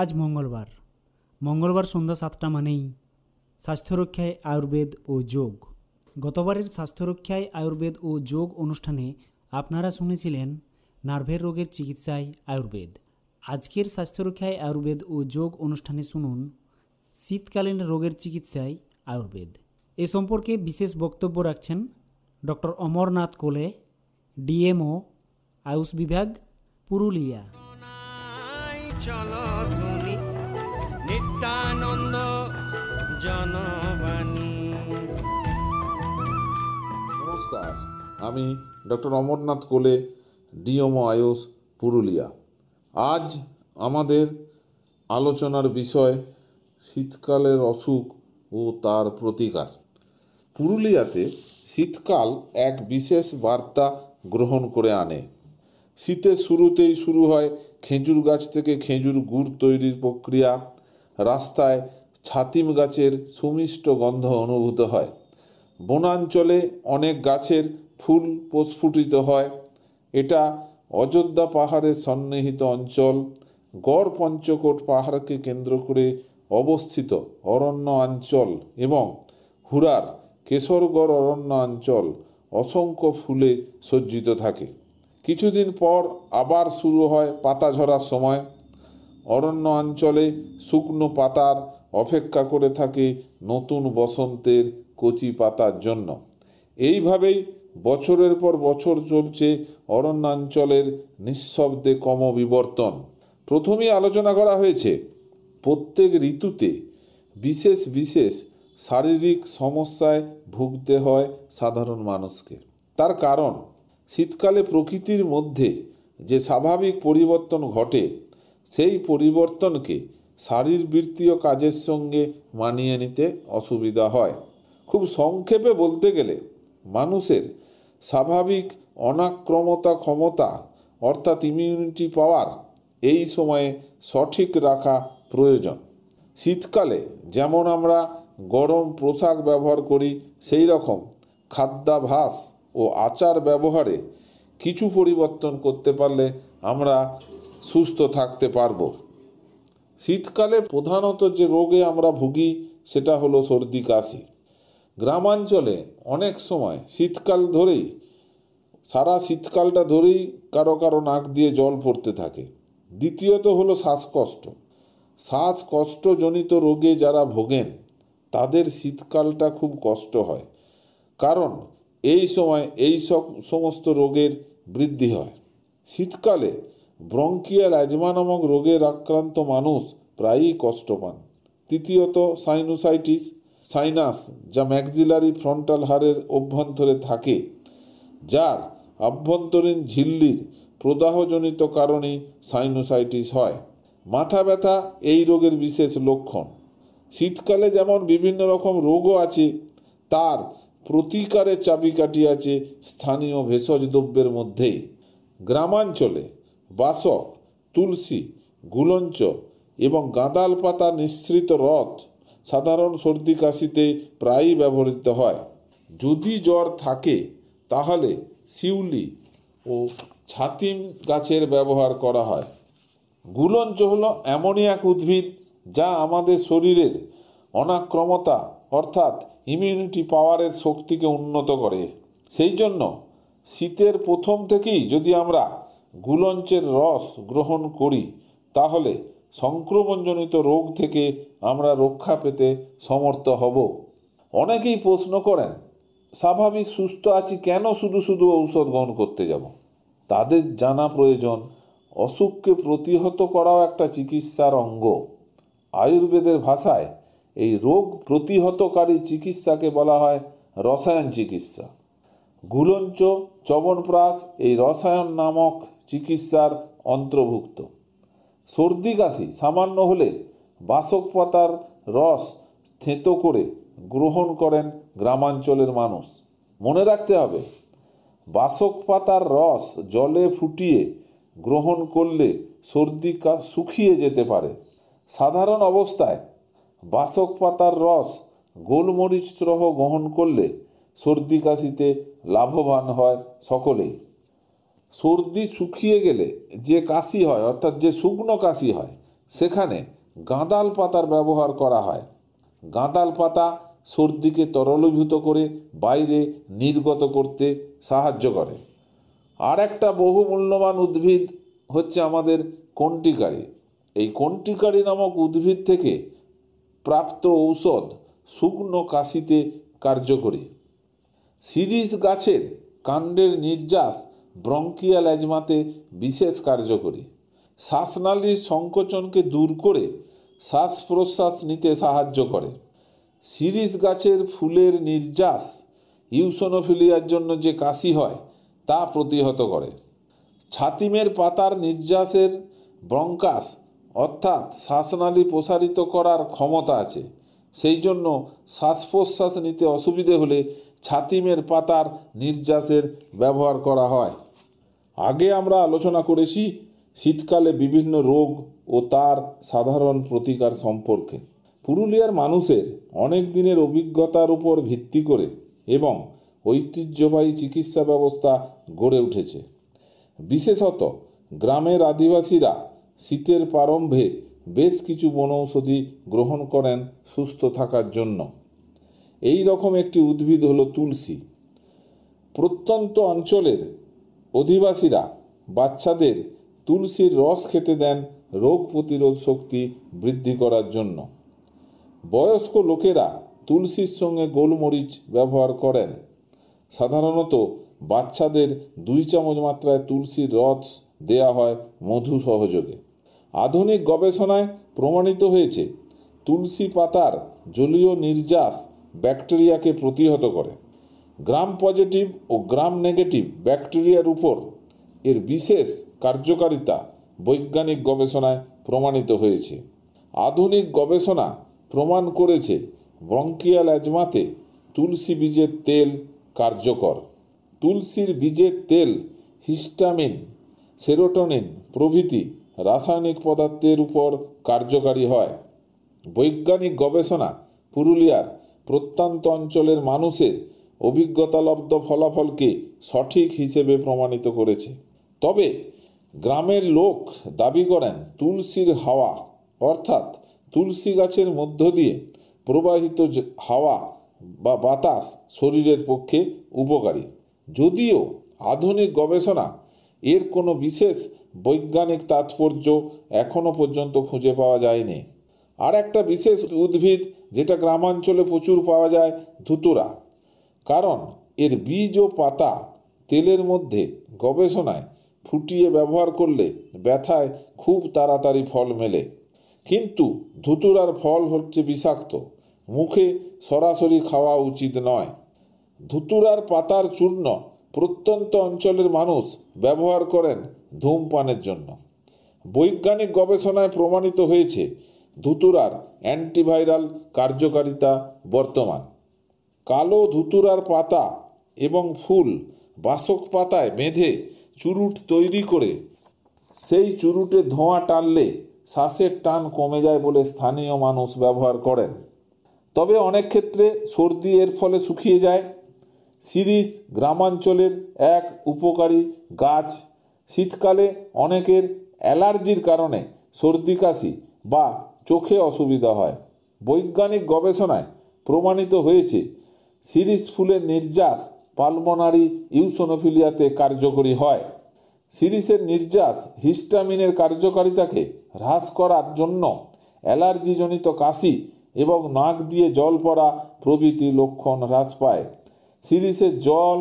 আজ মঙ্গলবার মঙ্গলবার সন্ধ্যা সাতটা মানেই স্বাস্থ্যরক্ষায় আয়ুর্বেদ ও যোগ গতবারের স্বাস্থ্যরক্ষায় আয়ুর্বেদ ও যোগ অনুষ্ঠানে আপনারা শুনেছিলেন নার্ভের রোগের চিকিৎসায় আয়ুর্বেদ আজকের স্বাস্থ্যরক্ষায় আয়ুর্বেদ ও যোগ অনুষ্ঠানে শুনুন শীতকালীন রোগের চিকিৎসায় আয়ুর্বেদ এ সম্পর্কে বিশেষ বক্তব্য রাখছেন ডক্টর অমরনাথ কোলে ডিএমও আয়ুষ বিভাগ পুরুলিয়া চলো শুনি নিত্যানন্দ জনবাণী নমস্কার আমি ডক্টর অমরনাথ কোলে ডিএমও আয়ুষ পুরুলিয়া আজ আমাদের আলোচনার বিষয় শীতকালের অসুখ ও তার প্রতিকার পুরুলিয়াতে শীতকাল এক বিশেষ বার্তা গ্রহণ করে আনে শীতের শুরুতেই শুরু হয় খেজুর গাছ থেকে খেজুর গুড় তৈরির প্রক্রিয়া রাস্তায় ছাতিম গাছের সুমিষ্ট গন্ধ অনুভূত হয় বনাঞ্চলে অনেক গাছের ফুল প্রস্ফুটিত হয় এটা অযোধ্যা পাহাড়ের সন্নিহিত অঞ্চল গড় পঞ্চকোট পাহাড়কে কেন্দ্র করে অবস্থিত অরণ্য অঞ্চল এবং হুরার কেশরগড় অরণ্য অঞ্চল অসংখ্য ফুলে সজ্জিত থাকে কিছুদিন পর আবার শুরু হয় পাতা ঝরার সময় অরণ্য অঞ্চলে শুকনো পাতার অপেক্ষা করে থাকে নতুন বসন্তের কচি পাতার জন্য এইভাবেই বছরের পর বছর চলছে অরণ্যাঞ্চলের নিঃশব্দে কমবিবর্তন প্রথমেই আলোচনা করা হয়েছে প্রত্যেক ঋতুতে বিশেষ বিশেষ শারীরিক সমস্যায় ভুগতে হয় সাধারণ মানুষকে তার কারণ শীতকালে প্রকৃতির মধ্যে যে স্বাভাবিক পরিবর্তন ঘটে সেই পরিবর্তনকে শারীরবৃত্তীয় কাজের সঙ্গে মানিয়ে নিতে অসুবিধা হয় খুব সংক্ষেপে বলতে গেলে মানুষের স্বাভাবিক অনাক্রমতা ক্ষমতা অর্থাৎ ইমিউনিটি পাওয়ার এই সময়ে সঠিক রাখা প্রয়োজন শীতকালে যেমন আমরা গরম পোশাক ব্যবহার করি সেই রকম খাদ্যাভাস ও আচার ব্যবহারে কিছু পরিবর্তন করতে পারলে আমরা সুস্থ থাকতে পারব শীতকালে প্রধানত যে রোগে আমরা ভুগি সেটা হলো সর্দি কাশি গ্রামাঞ্চলে অনেক সময় শীতকাল ধরেই সারা শীতকালটা ধরেই কারো কারো নাক দিয়ে জল পড়তে থাকে দ্বিতীয়ত হলো শ্বাসকষ্ট শ্বাসকষ্টজনিত রোগে যারা ভোগেন তাদের শীতকালটা খুব কষ্ট হয় কারণ এই সময় এই সব সমস্ত রোগের বৃদ্ধি হয় শীতকালে ব্রঙ্কিয়াল অ্যাজমা নামক রোগের আক্রান্ত মানুষ প্রায়ই কষ্ট পান তৃতীয়ত সাইনোসাইটিস সাইনাস যা ম্যাক্সিলারি ফ্রন্টাল হাড়ের অভ্যন্তরে থাকে যার আভ্যন্তরীণ ঝিল্লির প্রদাহজনিত কারণে সাইনোসাইটিস হয় মাথা ব্যথা এই রোগের বিশেষ লক্ষণ শীতকালে যেমন বিভিন্ন রকম রোগও আছে তার প্রতিকারের চাবিকাঠি আছে স্থানীয় ভেষজ দ্রব্যের মধ্যে গ্রামাঞ্চলে বাসক তুলসী গুলঞ্চ এবং গাঁদাল পাতা নিঃসৃত রথ সাধারণ সর্দি কাশিতে প্রায়ই ব্যবহৃত হয় যদি জ্বর থাকে তাহলে শিউলি ও ছাতিম গাছের ব্যবহার করা হয় গুলঞ্চ হল এমনই এক উদ্ভিদ যা আমাদের শরীরের অনাক্রমতা অর্থাৎ ইমিউনিটি পাওয়ারের শক্তিকে উন্নত করে সেই জন্য শীতের প্রথম থেকেই যদি আমরা গুলঞ্চের রস গ্রহণ করি তাহলে সংক্রমণজনিত রোগ থেকে আমরা রক্ষা পেতে সমর্থ হব অনেকেই প্রশ্ন করেন স্বাভাবিক সুস্থ আছি কেন শুধু শুধু ঔষধ গ্রহণ করতে যাব তাদের জানা প্রয়োজন অসুখকে প্রতিহত করাও একটা চিকিৎসার অঙ্গ আয়ুর্বেদের ভাষায় এই রোগ প্রতিহতকারী চিকিৎসাকে বলা হয় রসায়ন চিকিৎসা গুলঞ্চ চবনপ্রাস এই রসায়ন নামক চিকিৎসার অন্তর্ভুক্ত সর্দি কাশি সামান্য হলে বাসক পাতার রস থেঁতো করে গ্রহণ করেন গ্রামাঞ্চলের মানুষ মনে রাখতে হবে বাসক পাতার রস জলে ফুটিয়ে গ্রহণ করলে সর্দি শুকিয়ে যেতে পারে সাধারণ অবস্থায় বাসক পাতার রস গোলমরিচ সহ গ্রহণ করলে সর্দি কাশিতে লাভবান হয় সকলেই সর্দি শুকিয়ে গেলে যে কাশি হয় অর্থাৎ যে শুকনো কাশি হয় সেখানে গাঁদাল পাতার ব্যবহার করা হয় গাঁদাল পাতা সর্দিকে তরলীভূত করে বাইরে নির্গত করতে সাহায্য করে আর একটা বহু মূল্যবান উদ্ভিদ হচ্ছে আমাদের কন্টিকারি এই কন্টিকারি নামক উদ্ভিদ থেকে প্রাপ্ত ঔষধ শুকনো কাশিতে কার্যকরী শিরীষ গাছের কাণ্ডের নির্যাস ব্রঙ্কিয়াল অ্যাজমাতে বিশেষ কার্যকরী শ্বাসনালীর সংকোচনকে দূর করে শ্বাস প্রশ্বাস নিতে সাহায্য করে সিরিজ গাছের ফুলের নির্যাস ইউসোনোফিলিয়ার জন্য যে কাশি হয় তা প্রতিহত করে ছাতিমের পাতার নির্যাসের ব্রঙ্কাস অর্থাৎ শ্বাসনালী প্রসারিত করার ক্ষমতা আছে সেই জন্য শ্বাস প্রশ্বাস নিতে অসুবিধে হলে ছাতিমের পাতার নির্যাসের ব্যবহার করা হয় আগে আমরা আলোচনা করেছি শীতকালে বিভিন্ন রোগ ও তার সাধারণ প্রতিকার সম্পর্কে পুরুলিয়ার মানুষের অনেক দিনের অভিজ্ঞতার উপর ভিত্তি করে এবং ঐতিহ্যবাহী চিকিৎসা ব্যবস্থা গড়ে উঠেছে বিশেষত গ্রামের আদিবাসীরা শীতের প্রারম্ভে বেশ কিছু বনৌষধি গ্রহণ করেন সুস্থ থাকার জন্য এই রকম একটি উদ্ভিদ হল তুলসী প্রত্যন্ত অঞ্চলের অধিবাসীরা বাচ্চাদের তুলসীর রস খেতে দেন রোগ প্রতিরোধ শক্তি বৃদ্ধি করার জন্য বয়স্ক লোকেরা তুলসীর সঙ্গে গোলমরিচ ব্যবহার করেন সাধারণত বাচ্চাদের দুই চামচ মাত্রায় তুলসীর রস দেয়া হয় মধু সহযোগে আধুনিক গবেষণায় প্রমাণিত হয়েছে তুলসী পাতার জলীয় নির্যাস ব্যাকটেরিয়াকে প্রতিহত করে গ্রাম পজিটিভ ও গ্রাম নেগেটিভ ব্যাকটেরিয়ার উপর এর বিশেষ কার্যকারিতা বৈজ্ঞানিক গবেষণায় প্রমাণিত হয়েছে আধুনিক গবেষণা প্রমাণ করেছে ব্রঙ্কিয়াল অ্যাজমাতে তুলসী বীজের তেল কার্যকর তুলসীর বীজের তেল হিস্টামিন সেরোটনিন প্রভৃতি রাসায়নিক পদার্থের উপর কার্যকারী হয় বৈজ্ঞানিক গবেষণা পুরুলিয়ার প্রত্যন্ত অঞ্চলের মানুষের অভিজ্ঞতালব্ধ ফলাফলকে সঠিক হিসেবে প্রমাণিত করেছে তবে গ্রামের লোক দাবি করেন তুলসীর হাওয়া অর্থাৎ তুলসী গাছের মধ্য দিয়ে প্রবাহিত হাওয়া বা বাতাস শরীরের পক্ষে উপকারী যদিও আধুনিক গবেষণা এর কোনো বিশেষ বৈজ্ঞানিক তাৎপর্য এখনও পর্যন্ত খুঁজে পাওয়া যায়নি আর একটা বিশেষ উদ্ভিদ যেটা গ্রামাঞ্চলে প্রচুর পাওয়া যায় ধুতুরা কারণ এর বীজ ও পাতা তেলের মধ্যে গবেষণায় ফুটিয়ে ব্যবহার করলে ব্যথায় খুব তাড়াতাড়ি ফল মেলে কিন্তু ধুতুরার ফল হচ্ছে বিষাক্ত মুখে সরাসরি খাওয়া উচিত নয় ধুতুরার পাতার চূর্ণ প্রত্যন্ত অঞ্চলের মানুষ ব্যবহার করেন ধূমপানের জন্য বৈজ্ঞানিক গবেষণায় প্রমাণিত হয়েছে ধুতুরার অ্যান্টিভাইরাল কার্যকারিতা বর্তমান কালো ধুতুরার পাতা এবং ফুল বাসক পাতায় বেঁধে চুরুট তৈরি করে সেই চুরুটে ধোঁয়া টানলে শ্বাসের টান কমে যায় বলে স্থানীয় মানুষ ব্যবহার করেন তবে অনেক ক্ষেত্রে সর্দি এর ফলে শুকিয়ে যায় শিরীষ গ্রামাঞ্চলের এক উপকারী গাছ শীতকালে অনেকের অ্যালার্জির কারণে সর্দি কাশি বা চোখে অসুবিধা হয় বৈজ্ঞানিক গবেষণায় প্রমাণিত হয়েছে শিরীষ ফুলের নির্যাস পালমোনারি ইউসোনোফিলিয়াতে কার্যকরী হয় সিরিসের নির্যাস হিস্টামিনের কার্যকারিতাকে হ্রাস করার জন্য অ্যালার্জিজনিত কাশি এবং নাক দিয়ে জল পড়া প্রভৃতি লক্ষণ হ্রাস পায় সিরিসের জল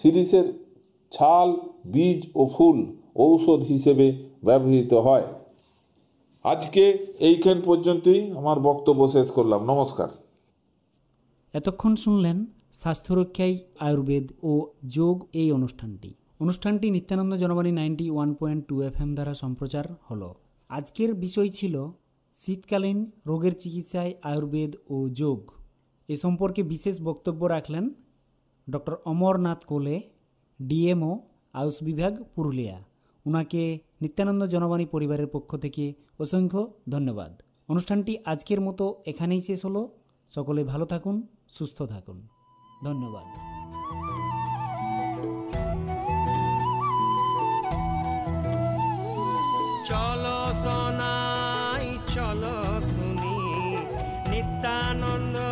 সিরিসের ছাল বীজ ও ফুল ঔষধ হিসেবে ব্যবহৃত হয় আজকে এইখান পর্যন্তই আমার বক্তব্য শেষ করলাম নমস্কার এতক্ষণ শুনলেন স্বাস্থ্যরক্ষাই আয়ুর্বেদ ও যোগ এই অনুষ্ঠানটি অনুষ্ঠানটি Nityananda Janabani ninety one point two F M দ্বারা সম্প্রচার হল আজকের বিষয় ছিল শীতকালীন রোগের চিকিৎসায় আয়ুর্বেদ ও যোগ এ সম্পর্কে বিশেষ বক্তব্য রাখলেন ডক্টর অমরনাথ কোলে ডিএমও আয়ুষ বিভাগ পুরুলিয়া ওনাকে নিত্যানন্দ জনবাণী পরিবারের পক্ষ থেকে অসংখ্য ধন্যবাদ অনুষ্ঠানটি আজকের মতো এখানেই শেষ হলো সকলে ভালো থাকুন সুস্থ থাকুন ধন্যবাদ চলো সোনাই চলো শুনি নিত্যানন্দ